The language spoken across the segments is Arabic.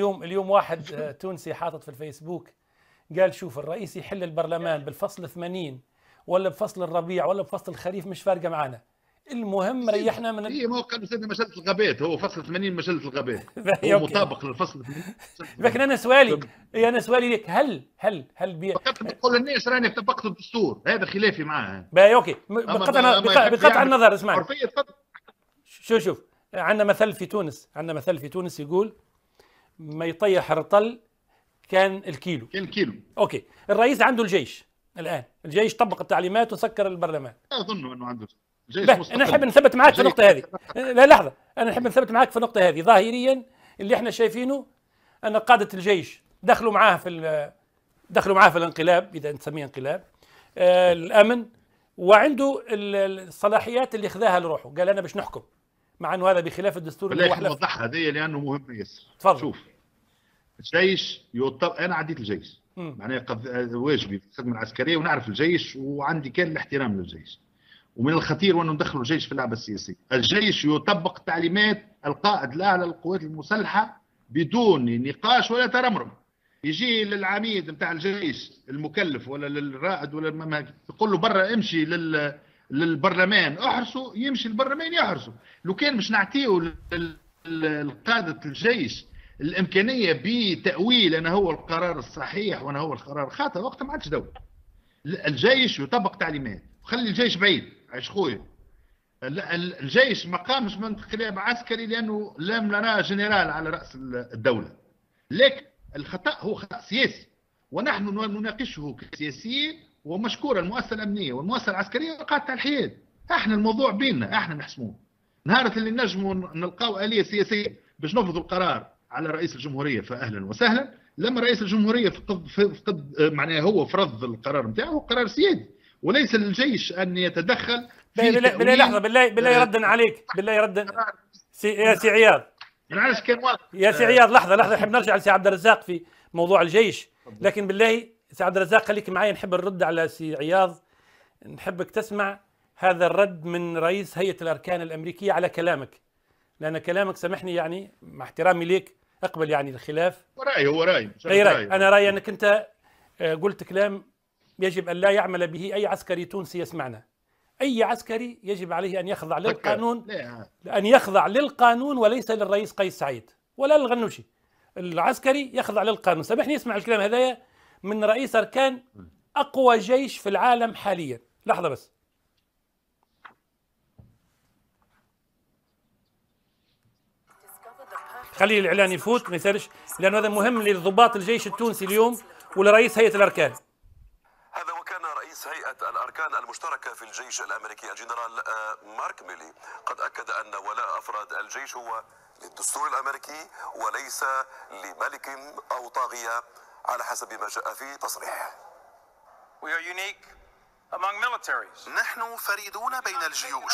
اليوم اليوم واحد آه، تونسي حاطط في الفيسبوك قال شوف الرئيس يحل البرلمان بالفصل 80 ولا بفصل الربيع ولا بفصل الخريف مش فارقه معنا المهم إيه، ريحنا من هي إيه، ما كانوا مسألة مسألة الغابات هو فصل 80 مسألة الغابات هو مطابق للفصل 80 لكن انا سؤالي إيه، انا سؤالي لك هل هل هل بي... فقط بتقول للناس راني طبقت الدستور هذا خلافي معاه باي اوكي بقطع بقطع يعني النظر اسمعني شوف شوف عندنا مثل في تونس عندنا مثل في تونس يقول ما يطيح رطل كان الكيلو كان الكيلو اوكي الرئيس عنده الجيش الان الجيش طبق التعليمات وسكر البرلمان اظن انه عنده جيش انا نحب نثبت معك في النقطه هذه لا لحظه انا نحب نثبت معك في النقطه هذه ظاهريا اللي احنا شايفينه ان قاده الجيش دخلوا معاه في دخلوا معاه في الانقلاب اذا نسميه انقلاب آه الامن وعنده الصلاحيات اللي خذاها لروحه قال انا باش نحكم مع انه هذا بخلاف الدستور اللي وضحها هذه لانه مهم ياسر تفضل شوف الجيش يطل... انا عديت الجيش معناها قد... واجبي في الخدمه العسكريه ونعرف الجيش وعندي كان الاحترام للجيش ومن الخطير وانه ندخلوا الجيش في اللعبه السياسيه الجيش يطبق تعليمات القائد الاعلى للقوات المسلحه بدون نقاش ولا ترمرم يجي للعميد نتاع الجيش المكلف ولا للرائد ولا يقول له برا امشي لل للبرلمان احرسه يمشي البرلمان يحرسه لو كان مش نعطيه لقاده الجيش الامكانيه بتاويل انا هو القرار الصحيح وانا هو القرار الخاطئ وقتها ما عادش دوله الجيش يطبق تعليمات خلي الجيش بعيد عيش خويا الجيش ما قامش من انقلاب عسكري لانه لم نرى جنرال على راس الدوله لكن الخطا هو خطا سياسي ونحن نناقشه كسياسيين ومشكورة المؤسسة الأمنية والمؤسسة العسكرية على الحياد احنا الموضوع بيننا احنا نحسموه نهار اللي نجموا نلقاو آلية سياسية باش نفرضوا القرار على رئيس الجمهوريه فاهلا وسهلا لما رئيس الجمهوريه فقد فقد آه، معناها هو فرض القرار نتاعه قرار سيادي وليس للجيش ان يتدخل في بالله بالله لحظه بالله بالله آه، يرد عليك بالله يرد سي يا سي عياض يعني كان يا سي آه. عياض لحظه لحظه نحب نرجع لسي عبد الرزاق في موضوع الجيش لكن بالله سي عبد الرزاق خليك معي نحب نرد على سي عياض نحبك تسمع هذا الرد من رئيس هيئه الاركان الامريكيه على كلامك لان كلامك سامحني يعني مع احترامي ليك اقبل يعني الخلاف راي هو راي اي راي انا رايي انك انت آه، قلت كلام يجب ان لا يعمل به اي عسكري تونسي يسمعنا اي عسكري يجب عليه ان يخضع للقانون ان يخضع للقانون وليس للرئيس قيس سعيد ولا للغنوشي العسكري يخضع للقانون سامحني اسمع الكلام هذايا من رئيس اركان اقوى جيش في العالم حاليا لحظه بس خلي الاعلان يفوت ما يسالش لانه هذا مهم لضباط الجيش التونسي اليوم ولرئيس هيئه الاركان هذا وكان رئيس هيئة الأركان المشتركة في الجيش الأمريكي الجنرال آه، مارك ميلي قد أكد أن ولاء أفراد الجيش هو للدستور الأمريكي وليس لملك أو طاغية على حسب ما جاء في تصريحه. We are unique. نحن فريدون بين الجيوش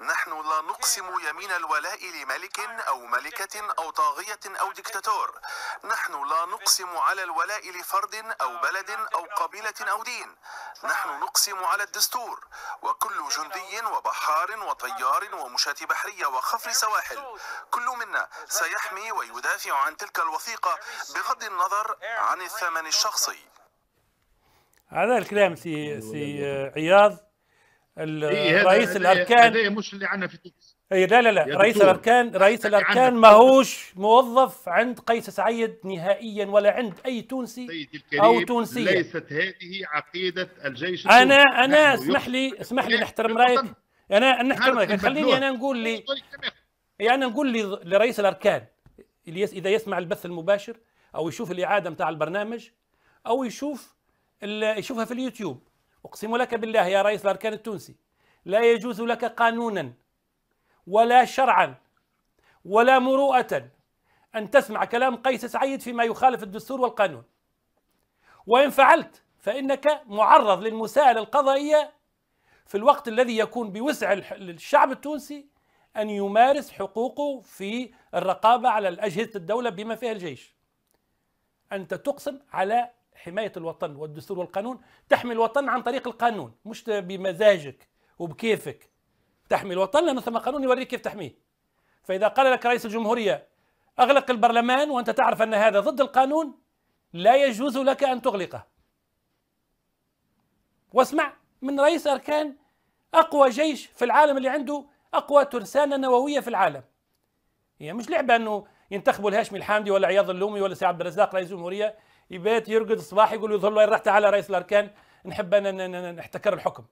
نحن لا نقسم يمين الولاء لملك أو ملكة أو طاغية أو دكتاتور نحن لا نقسم على الولاء لفرد أو بلد أو قبيلة أو دين نحن نقسم على الدستور وكل جندي وبحار وطيار ومشاة بحرية وخفر سواحل كل منا سيحمي ويدافع عن تلك الوثيقة بغض النظر عن الثمن الشخصي هذا الكلام سي سي آه، عياض رئيس الاركان هذا مش اللي عندنا في تونس اي لا لا لا رئيس الاركان رئيس الاركان ماهوش موظف عند قيس سعيد نهائيا ولا عند اي تونسي او تونسيه ليست هذه عقيده الجيش انا انا اسمح لي اسمح لي إيه، نحترم رايك انا نحترم رايك خليني انا نقول لي يعني انا نقول لي لرئيس الاركان اللي اذا يسمع البث المباشر او يشوف الاعاده نتاع البرنامج او يشوف يشوفها في اليوتيوب أقسم لك بالله يا رئيس الأركان التونسي لا يجوز لك قانونا ولا شرعا ولا مروءة أن تسمع كلام قيس سعيد فيما يخالف الدستور والقانون وإن فعلت فإنك معرض للمساءلة القضائية في الوقت الذي يكون بوسع الشعب التونسي أن يمارس حقوقه في الرقابة على أجهزة الدولة بما فيها الجيش أنت تقسم على حماية الوطن والدستور والقانون تحمي الوطن عن طريق القانون مش بمزاجك وبكيفك تحمي الوطن لأنه ثم قانون يوريك كيف تحميه فإذا قال لك رئيس الجمهورية أغلق البرلمان وأنت تعرف أن هذا ضد القانون لا يجوز لك أن تغلقه واسمع من رئيس أركان أقوى جيش في العالم اللي عنده أقوى ترسانة نووية في العالم هي يعني مش لعبة أنه ينتخبوا الهاشمي الحامدي ولا عياض اللومي ولا سعد عبد الرزاق رئيس الجمهورية يبات يرقد الصباح يقول يظهر له راح على رئيس الاركان نحب ان نحتكر الحكم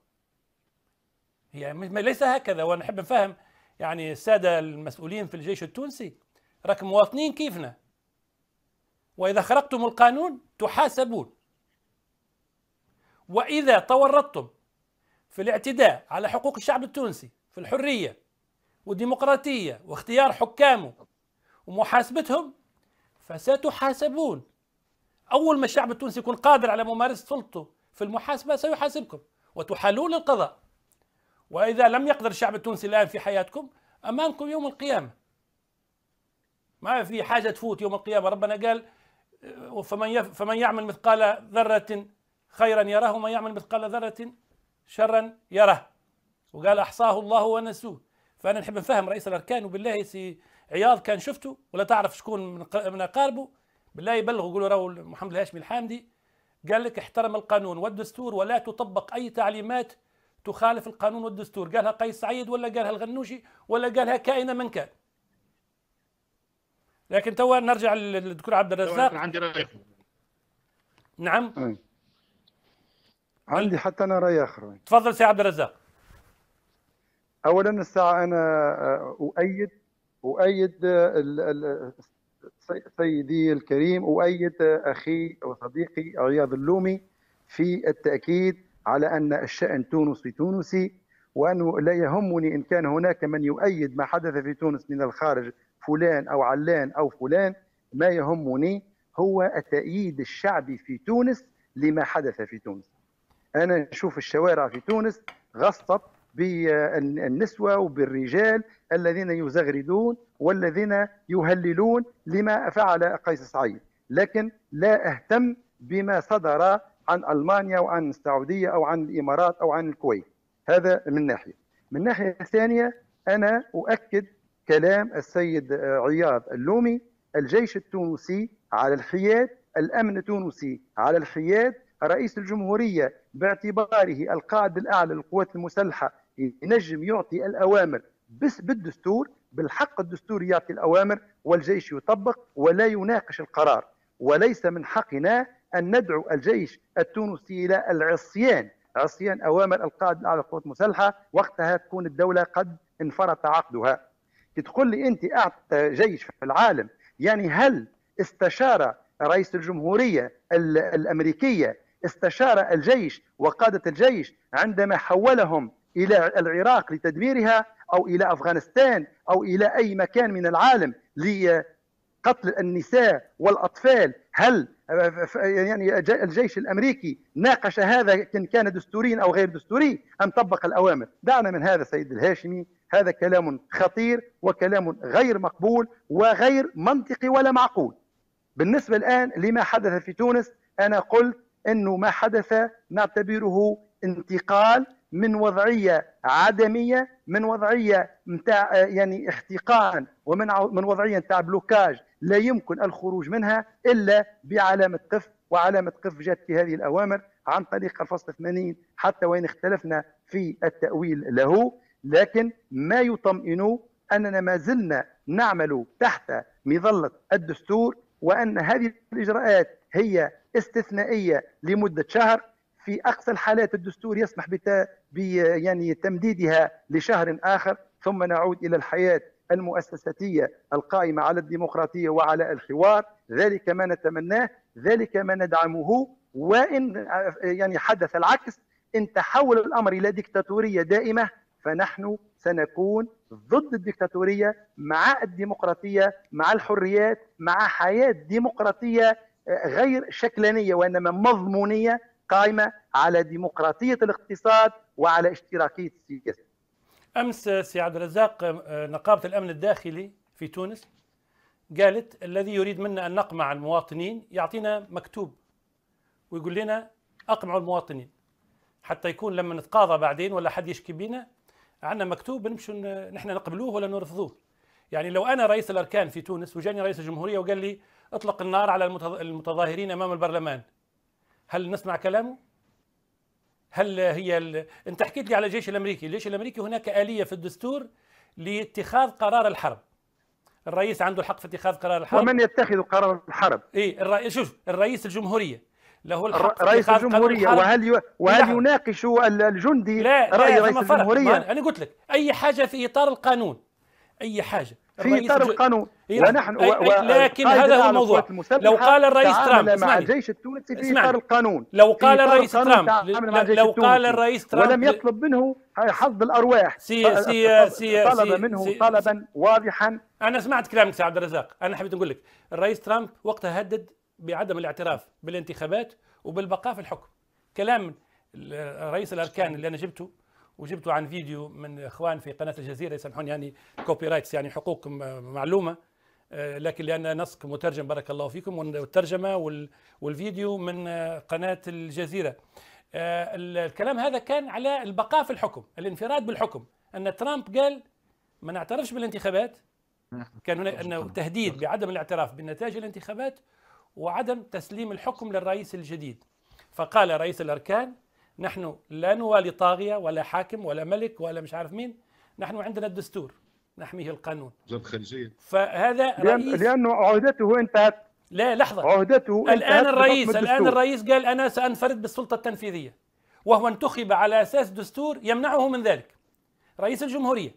يعني ليس هكذا ونحب نفهم يعني الساده المسؤولين في الجيش التونسي راكم مواطنين كيفنا واذا خرقتم القانون تحاسبون واذا تورطتم في الاعتداء على حقوق الشعب التونسي في الحريه والديمقراطيه واختيار حكامه ومحاسبتهم فستحاسبون أول ما الشعب التونسي يكون قادر على ممارسة سلطته في المحاسبة سيحاسبكم وتحالون للقضاء وإذا لم يقدر الشعب التونسي الآن في حياتكم أمامكم يوم القيامة ما في حاجة تفوت يوم القيامة ربنا قال أه، فمن فمن يعمل مثقال ذرة خيرا يراه ومن يعمل مثقال ذرة شرا يراه وقال أحصاه الله ونسوه فأنا نحب نفهم رئيس الأركان وبالله سي عياض كان شفته ولا تعرف شكون من أقاربه بالله يبلغوا يقولوا راهو محمد الهاشمي الحامدي قال لك احترم القانون والدستور ولا تطبق اي تعليمات تخالف القانون والدستور قالها قيس سعيد ولا قالها الغنوشي ولا قالها كائن من كان لكن توا نرجع للدكتور عبد الرزاق عندي راي نعم أي. عندي حتى انا راي اخر تفضل سي عبد الرزاق اولا الساعه انا آه، اؤيد اؤيد آه، سيدي الكريم أؤيد أخي وصديقي عياض اللومي في التأكيد على أن الشأن تونسي تونسي وأنه لا يهمني إن كان هناك من يؤيد ما حدث في تونس من الخارج فلان أو علان أو فلان ما يهمني هو التأييد الشعبي في تونس لما حدث في تونس أنا نشوف الشوارع في تونس غصت بالنسوة وبالرجال الذين يزغردون والذين يهللون لما فعل قيس سعيد لكن لا أهتم بما صدر عن ألمانيا وعن السعودية أو عن الإمارات أو عن الكويت هذا من ناحية من ناحية ثانية أنا أؤكد كلام السيد عياض اللومي الجيش التونسي على الحياد الأمن التونسي على الحياد رئيس الجمهورية باعتباره القائد الأعلى للقوات المسلحة ينجم يعطي الأوامر بس بالدستور بالحق الدستوري يعطي الأوامر والجيش يطبق ولا يناقش القرار وليس من حقنا أن ندعو الجيش التونسي إلى العصيان عصيان أوامر القائد الأعلى للقوات المسلحة وقتها تكون الدولة قد انفرط عقدها تقول لي أنت أعطى جيش في العالم يعني هل استشار رئيس الجمهورية الأمريكية استشار الجيش وقادة الجيش عندما حولهم إلى العراق لتدميرها أو إلى أفغانستان أو إلى أي مكان من العالم لقتل النساء والأطفال هل يعني الجيش الأمريكي ناقش هذا إن كان دستوريا أو غير دستوري أم طبق الأوامر دعنا من هذا سيد الهاشمي هذا كلام خطير وكلام غير مقبول وغير منطقي ولا معقول بالنسبة الآن لما حدث في تونس أنا قلت أنه ما حدث نعتبره انتقال من وضعيه عدميه من وضعيه نتاع يعني احتقان ومن من وضعيه نتاع بلوكاج لا يمكن الخروج منها الا بعلامه قف وعلامه قف جات في هذه الاوامر عن طريق الفصل 80 حتى وان اختلفنا في التاويل له لكن ما يطمئن اننا ما زلنا نعمل تحت مظله الدستور وان هذه الاجراءات هي استثنائيه لمده شهر في اقصى الحالات الدستور يسمح ب يعني تمديدها لشهر اخر ثم نعود الى الحياه المؤسساتيه القائمه على الديمقراطيه وعلى الحوار ذلك ما نتمناه ذلك ما ندعمه وان يعني حدث العكس ان تحول الامر الى ديكتاتوريه دائمه فنحن سنكون ضد الديكتاتوريه مع الديمقراطيه مع الحريات مع حياه ديمقراطيه غير شكلانيه وانما مضمونيه قائمة على ديمقراطية الاقتصاد وعلى اشتراكية السياسة أمس سي عبد الرزاق آه، نقابة الأمن الداخلي في تونس قالت الذي يريد منا أن نقمع المواطنين يعطينا مكتوب ويقول لنا أقمعوا المواطنين حتى يكون لما نتقاضى بعدين ولا حد يشكي بينا عندنا مكتوب نمشوا نحن نقبلوه ولا نرفضوه يعني لو أنا رئيس الأركان في تونس وجاني رئيس الجمهورية وقال لي اطلق النار على المتظاهرين أمام البرلمان هل نسمع كلامه؟ هل هي ال... انت حكيت لي على الجيش الامريكي، الجيش الامريكي هناك اليه في الدستور لاتخاذ قرار الحرب. الرئيس عنده الحق في اتخاذ قرار الحرب ومن يتخذ قرار الحرب؟ اي الرئيس شوف الرئيس الجمهوريه له الحق رئيس الجمهوريه وهل ي... وهل نعم. يناقش الجندي لا راي لا رئيس الجمهوريه؟ انا قلت لك اي حاجه في اطار القانون اي حاجه في اطار القانون إيه، ونحن أي أي لكن هذا هو الموضوع لو قال الرئيس ترامب مع الجيش التونسي في اطار القانون لو قال الرئيس ترامب لو قال الرئيس ترامب ولم يطلب منه حظ الارواح سي سي سي طلب منه سي طلبا واضحا انا سمعت كلامك سي عبد الرزاق انا حبيت نقول لك الرئيس ترامب وقتها هدد بعدم الاعتراف بالانتخابات وبالبقاء في الحكم كلام رئيس الاركان اللي انا جبته وجبته عن فيديو من اخوان في قناه الجزيره يسمحون يعني كوبي رايتس يعني حقوق معلومه آه، لكن لان نسق مترجم بارك الله فيكم والترجمه والفيديو من آه، قناه الجزيره آه، الكلام هذا كان على البقاء في الحكم الانفراد بالحكم ان ترامب قال ما نعترفش بالانتخابات كان هناك انه تهديد بعدم الاعتراف بنتائج الانتخابات وعدم تسليم الحكم للرئيس الجديد فقال رئيس الاركان نحن لا نوالي طاغية ولا حاكم ولا ملك ولا مش عارف مين نحن عندنا الدستور نحميه القانون الخليجية فهذا رئيس لأنه عهدته انتهت لا لحظة عهدته الآن الرئيس الآن الرئيس قال أنا سأنفرد بالسلطة التنفيذية وهو انتخب على أساس دستور يمنعه من ذلك رئيس الجمهورية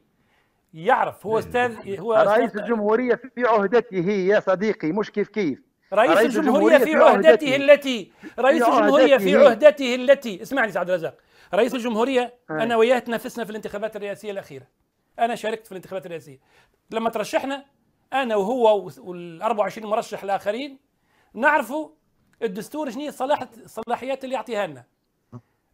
يعرف هو إيه. استاذ هو رئيس الجمهوريه في عهدته يا صديقي مش كيف كيف رئيس الجمهورية في عهدته التي رئيس الجمهورية في عهدته التي اسمعني سعد الرزاق رئيس الجمهورية آه. أنا وياه تنافسنا في الانتخابات الرئاسية الأخيرة أنا شاركت في الانتخابات الرئاسية لما ترشحنا أنا وهو وال 24 مرشح الآخرين نعرفوا الدستور شنو صلاح الصلاحيات اللي يعطيها لنا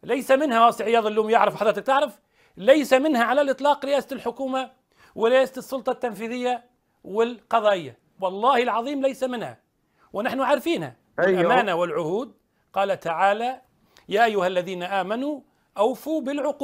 ليس منها واسع عياض اللوم يعرف حضرتك تعرف ليس منها على الإطلاق رئاسة الحكومة ورئاسة السلطة التنفيذية والقضائية والله العظيم ليس منها ونحن عارفينها أيوه. الأمانة والعهود قال تعالى يا أيها الذين آمنوا أوفوا بالعقود